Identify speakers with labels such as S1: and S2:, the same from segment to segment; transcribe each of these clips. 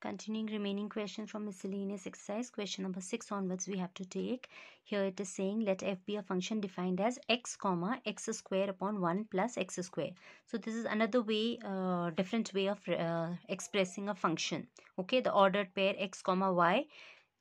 S1: Continuing remaining question from miscellaneous exercise, question number 6 onwards we have to take. Here it is saying let f be a function defined as x comma x square upon 1 plus x square. So this is another way, uh, different way of uh, expressing a function. Okay, the ordered pair x comma y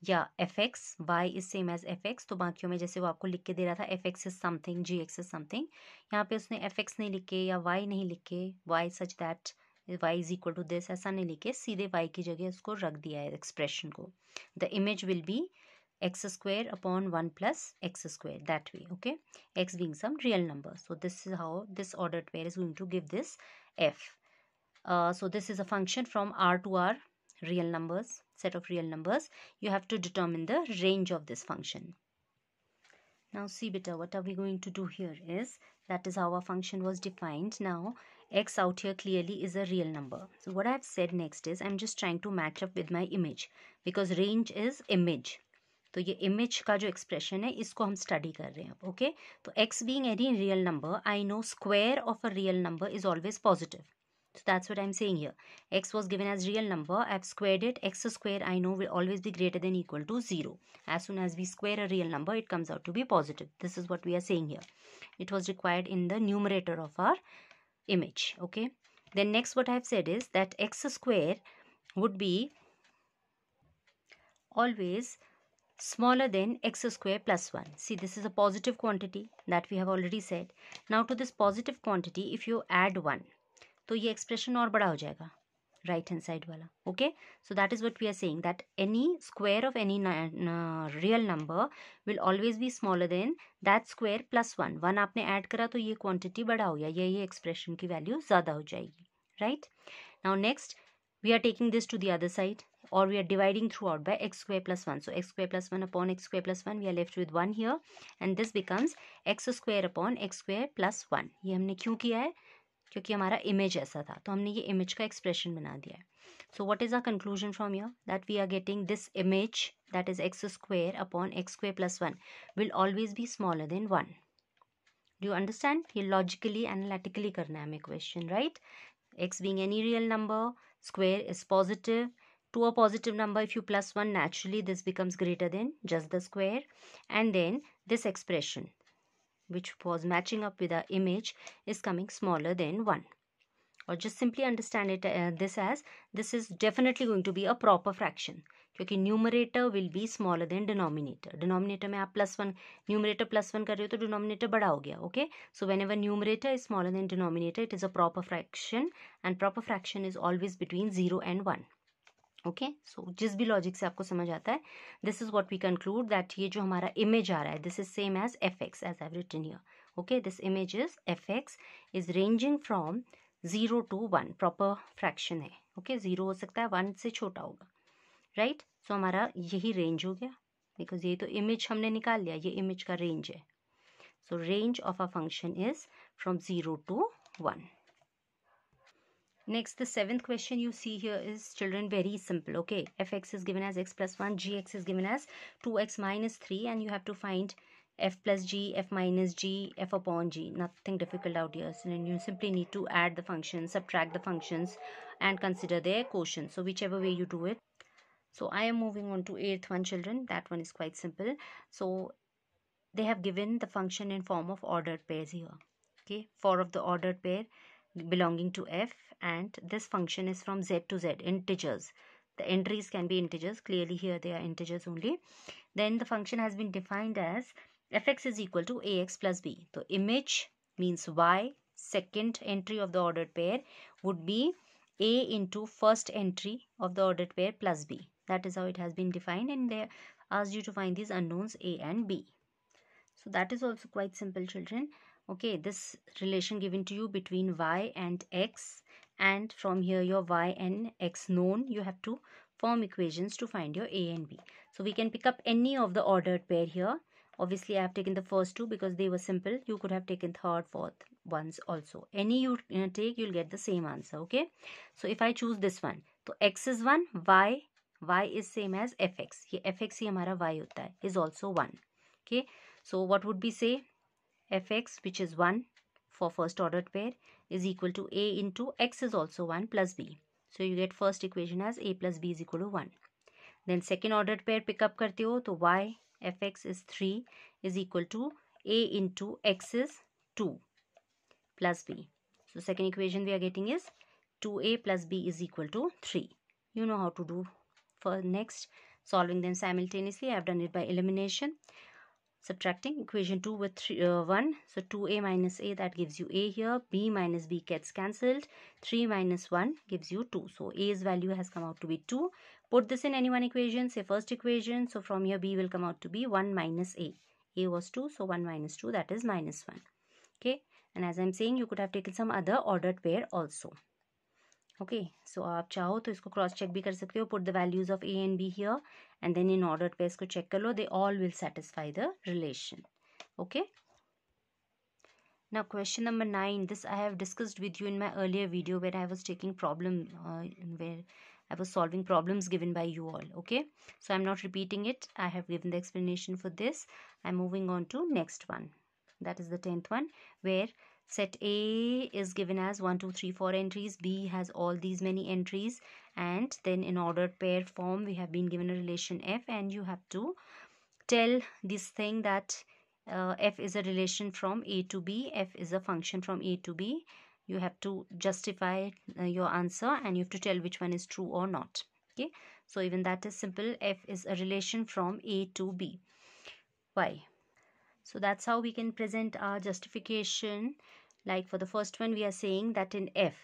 S1: या F X Y is same as F X तो बाकियों में जैसे वो आपको लिख के दे रहा था F X is something G X is something यहाँ पे उसने एफ एक्स नहीं लिखे या वाई नहीं लिखे Y such that y is equal to this. ऐसा नहीं लिखे सीधे y की जगह उसको रख दिया है एक्सप्रेशन को the image will be X square upon one plus X square that way okay X being some real number so this is how this order pair is going to give this f uh, so this is a function from r to r real numbers set of real numbers you have to determine the range of this function now see beta what are we going to do here is that is how our function was defined now x out here clearly is a real number. So what I've said next is I'm just trying to match up with my image because range is image. So ये image ka jo expression hai, isko hum study kar रहे हैं अब okay तो X being any real number I know square of a real number is So that's what I'm saying here. X was given as real number. I've squared it. X square I know will always be greater than equal to 0. As soon as we square a real number, it comes out to be positive. This is what we are saying here. It was required in the numerator of our image okay then next what i've said is that x square would be always smaller than x square plus 1 see this is a positive quantity that we have already said now to this positive quantity if you add 1 to ये expression और बड़ा हो right hand side wala okay so that is what we are saying that any square of any real number will always be smaller than that square plus one one आपने add करा तो ये quantity बड़ा हो गया ये ये expression की वैल्यू ज़्यादा हो जाएगी right now next we are taking this to the other side or we are dividing throughout by x square plus 1 so x square plus 1 upon x square plus 1 we are left with 1 here and this becomes x square upon x square plus 1 ये हमने क्यों किया है क्योंकि हमारा image ऐसा था तो हमने ये इमेज का एक्सप्रेशन बना दिया है so what is our conclusion from your that we are getting this image that is X square upon X square plus one will always be smaller than one do you understand ये logically analytically करना है हमें question right X being any real number square is positive to a positive number if you plus one naturally this becomes greater than just the square and then this expression which was matching up with the image is coming smaller than 1 or just simply understand it uh, this as this is definitely going to be a proper fraction because numerator will be smaller than denominator denominator mein aap plus 1 numerator plus 1 kar rahe denominator bada okay so whenever numerator is smaller than denominator it is a proper fraction and proper fraction is always between 0 and 1 okay so जिस भी logic से आपको समझ आता है this is what we conclude that ये जो हमारा इमेज आ रहा है this is same as F X as have written here okay this image is F X is ranging from zero to one proper fraction है okay okay? Zero हो सकता है वन से छोटा होगा राइट right? सो so, हमारा यही range हो गया बिकॉज ये तो इमेज हमने निकाल लिया ये इमेज का रेंज है so range of a function is from zero to one Next, the seventh question you see here is children very simple. Okay, fx is given as x plus 1, gx is given as 2x minus 3 and you have to find f plus g, f minus g, f upon g. Nothing difficult out here. So you simply need to add the functions, subtract the functions and consider their quotient. So whichever way you do it. So I am moving on to eighth one children. That one is quite simple. So they have given the function in form of ordered pairs here. Okay, 4 of the ordered pair belonging to f and this function is from z to z integers the entries can be integers clearly here they are integers only then the function has been defined as fx is equal to ax plus b so image means y second entry of the ordered pair would be a into first entry of the ordered pair plus b that is how it has been defined and they asked you to find these unknowns a and b so that is also quite simple children okay this relation given to you between y and x and from here your y and x known you have to form equations to find your a and b so we can pick up any of the ordered pair here obviously i have taken the first two because they were simple you could have taken third fourth ones also any you uh, take you'll get the same answer okay so if i choose this one so x is 1 y y is same as fx ye fx hi hamara y hota hai is also 1 okay so what would be say fx which is 1 for first ordered pair is equal to a into x is also 1 plus b. So you get first equation as a plus b is equal to 1. Then second ordered pair pick up करते हो तो y fx is 3 is equal to a into x is 2 plus b. So second equation we are getting is 2a plus b is equal to 3. You know how to do for next solving them simultaneously. I have done it by elimination subtracting equation 2 with three, uh, 1 so 2a minus a that gives you a here b minus b gets cancelled 3 minus 1 gives you 2 so a's value has come out to be 2 put this in any one equation say first equation so from here b will come out to be 1 minus a a was 2 so 1 minus 2 that is minus 1 okay and as i'm saying you could have taken some other ordered pair also okay so आप चाहो तो इसको cross check भी कर सकते हो put the values of A and B here and then in order पे इसको चेक कर लो they all will satisfy the relation okay Now question number 9 this I have discussed with you in my earlier video where I was taking problem uh, where I was solving problems given by you all okay so I'm not repeating it I have given the explanation for this I'm moving on to next one that is the 10th one where set A is given as 1 2 3 4 entries B has all these many entries and then in ordered pair form we have been given a relation F and you have to tell this thing that uh, F is a relation from A to B F is a function from A to B you have to justify uh, your answer and you have to tell which one is true or not okay so even that is simple F is a relation from A to B why so that's how we can present our justification like for the first one we are saying that in f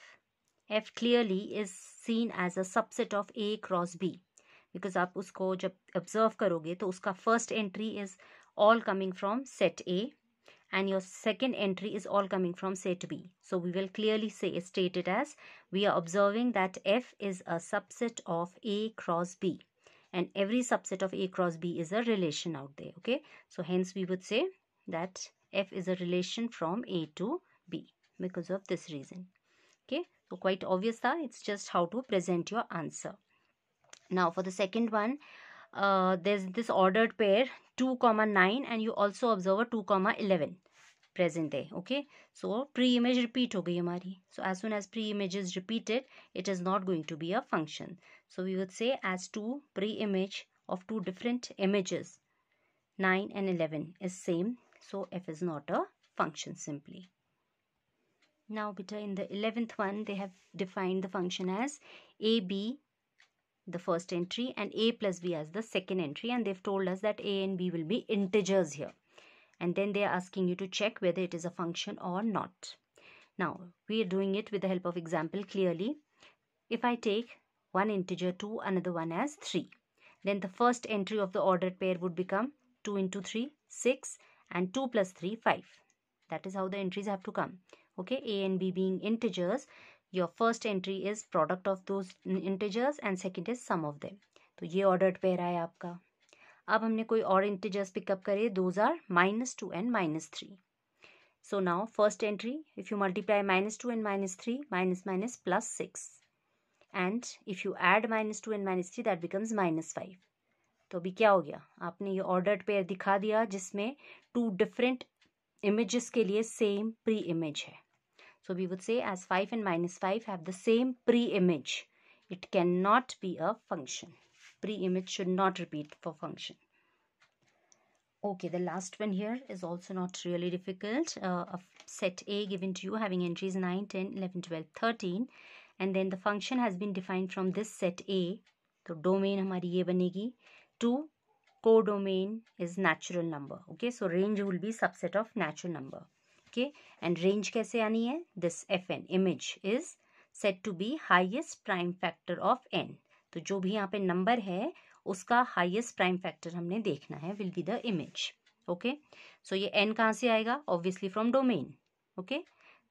S1: f clearly is seen as a subset of a cross b because आप उसको observe करोगे तो उसका first entry is all coming from set A and your second entry is all coming from set B. So we will clearly say state it as we are observing that F is a subset of A cross B and every subset of A cross B is a relation out there. Okay. So hence we would say that F is a relation from A to B because of this reason. Okay. So quite obvious that it's just how to present your answer. Now for the second one, uh, there's this ordered pair 2 comma 9 and you also observe a 2 comma 11 present day, okay so pre image repeat हो गई हमारी so as soon as pre image is repeated it is not going to be a function so we would say as two pre image of two different images 9 and 11 is same so f is not a function simply now beta in the 11th one they have defined the function as ab the first entry and a plus b as the second entry and they've told us that a and b will be integers here and then they are asking you to check whether it is a function or not. Now we are doing it with the help of example clearly. If I take one integer 2 another one as 3 then the first entry of the ordered pair would become 2 into 3 6 and 2 plus 3 5 that is how the entries have to come okay a and b being integers your first entry is product of those integers and second is sum of them So, ये ordered pair है आपका अब हमने कोई और integers pick up करे those are minus two and minus three so now first entry if you multiply minus two and minus three minus minus plus six and if you add minus two and minus three that becomes minus five तो अभी क्या हो गया आपने ये order pair दिखा दिया जिसमें टू डिफरेंट इमेजेस के लिए सेम प्री इमेज है so we would say as five and minus five have the same pre image it can not be a function pre-image should not repeat for function okay the last one here is also not really difficult uh, a set a given to you having entries 9 10 11 12 13 and then the function has been defined from this set a so domain हमारी ये बनेगी To codomain is natural number okay so range will be subset of natural number okay and range कैसे आनी है this fn image is said to be highest prime factor of n तो जो भी यहाँ पे नंबर है उसका हाइएस्ट प्राइम फैक्टर हमने देखना है will be the image okay so ये एन कहाँ से आएगा ऑब्वियसली फ्रॉम डोमेन ओके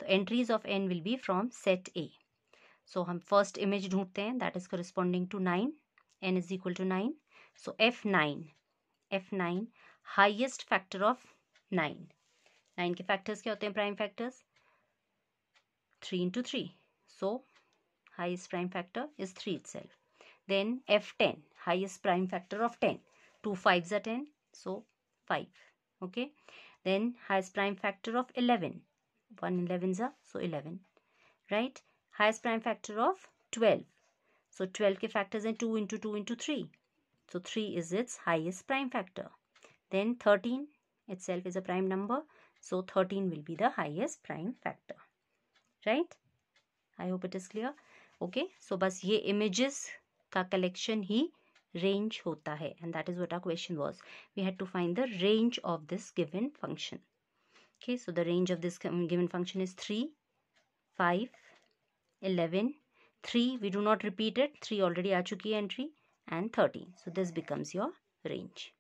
S1: तो entries of N will be from set A so हम फर्स्ट इमेज ढूंढते हैं that is corresponding to nine N is equal to nine so F nine F nine highest factor of nine nine के factors क्या होते हैं prime factors three into three so highest prime factor is three it itself Then F10, highest prime factor of 10. 2 5s are 10, so 5. Okay. Then highest prime factor of 11. 1 11s are, so 11. Right. Highest prime factor of 12. So 12 k factors are 2 into 2 into 3. So 3 is its highest prime factor. Then 13 itself is a prime number. So 13 will be the highest prime factor. Right. I hope it is clear. okay so bas ye images का collection ही range होता है and that is what our question was we had to find the range of this given function okay so the range of this given function is three five eleven three we do not repeat it three already आ चुकी है entry and thirteen so this becomes your range